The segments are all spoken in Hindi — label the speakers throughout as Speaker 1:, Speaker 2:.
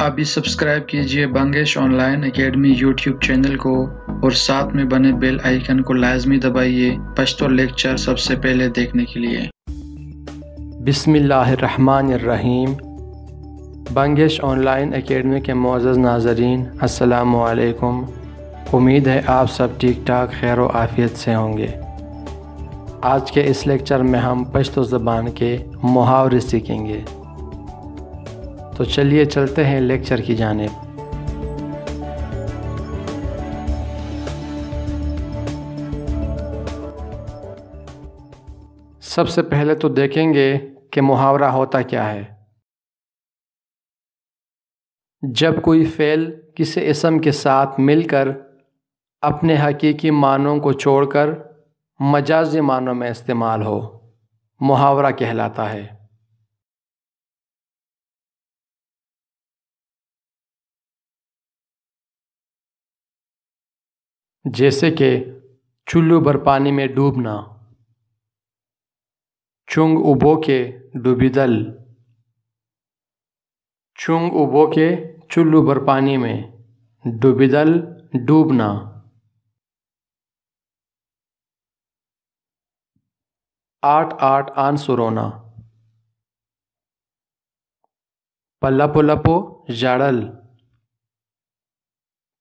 Speaker 1: अभी सब्सक्राइब कीजिए Bangash online academy YouTube channel को और साथ में बने बेल आइकन को लाजमी दबाइए पश्तो लेक्चर सबसे पहले देखने के लिए रहीम बंगेश ऑनलाइन एकेडमी के मोज़ नाजरीन असलकुम उम्मीद है आप सब ठीक ठाक खैर आफियत से होंगे आज के इस लेक्चर में हम पश्तो ज़बान के मुहावरे सीखेंगे तो चलिए चलते हैं लेक्चर की जानेब सबसे पहले तो देखेंगे कि मुहावरा होता क्या है जब कोई फ़ेल किसी इसम के साथ मिलकर अपने हकीकी मानों को छोड़कर मजाजी मानों में इस्तेमाल हो मुहावरा कहलाता है जैसे कि चुल्लू भर पानी में डूबना चुंग उबो के डूबिदल चुंग उबो के चुल्लू भर पानी में डूबिदल डूबना आठ आठ आंसू रोना पल्ला पोलपो जाड़ल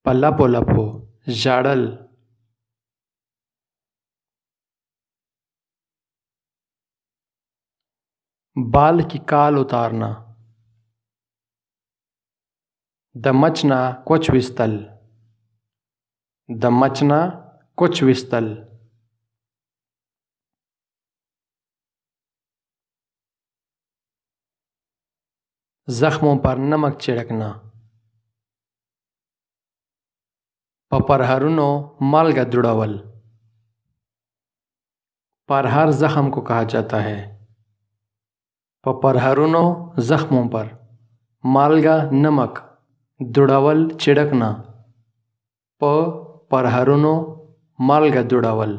Speaker 1: पल्ला पोलपो ژړل بال کی کال اتارنا د مچنا کوچ وستل د مچنا کوچ وستل زخموں پر نمک چھڑکنا पपर पपरहरुनो मालगा दुड़ावल परहर जख्म को कहा जाता है पपरहरुनो जख्मों पर मालगा नमक दुड़ावल छिड़कना प पर परहरुनो मालगा दुड़ावल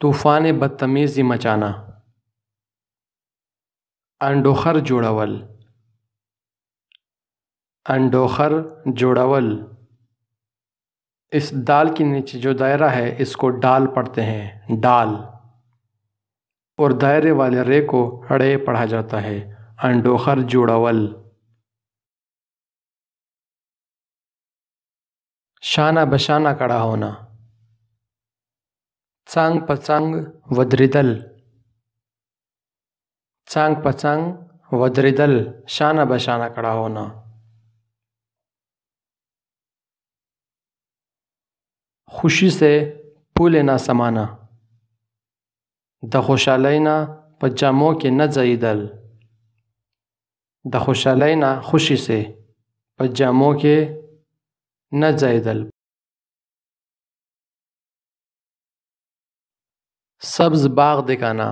Speaker 1: तूफ़ान बदतमीज़ी मचाना अंडोखर जोड़ावल अंडोखर जोड़ावल इस दाल के नीचे जो दायरा है इसको डाल पढ़ते हैं डाल और दायरे वाले रे को रे पढ़ा जाता है अंडोखर जोड़ावल शाना बशाना कड़ा होना څنګ په څنګ ودرېدل څنګ په څنګ ودرېدل شانه بشانه کړه ہونا خوشی سے پول نه سمانه د خوشحالۍ نه په جامو کې نه ځایدل د خوشحالۍ نه خوشی سے په جامو کې نه ځایدل सब्ज बाग दिखाना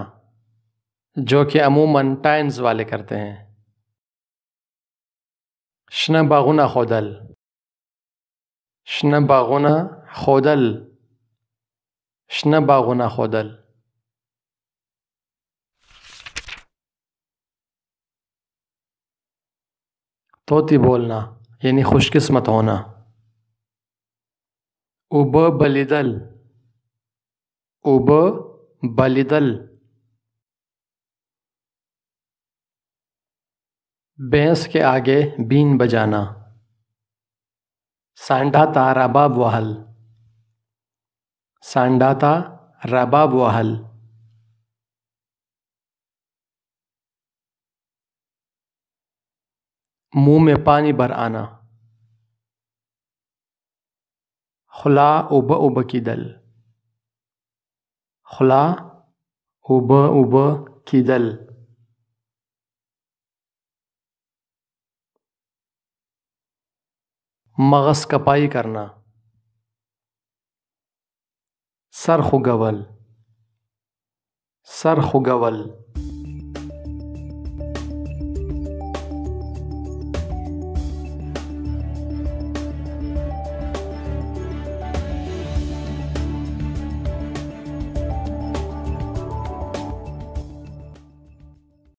Speaker 1: जो कि अमूमन टाइम्स वाले करते हैं شنه باغونه خودل شنه باغونه خودل شنه باغونه خودل توتی بولنا یعنی خوشقسمت ہونا اوبه بلیدل اوبه बलिदल बैंस के आगे बीन बजाना ता रबाब वहल ता रबाब वहल मुंह में पानी भर आना खुला उब उब की दल خوله اوبه اوبه کیدل مغز کپائی کرنا سر خوګول سر خوګول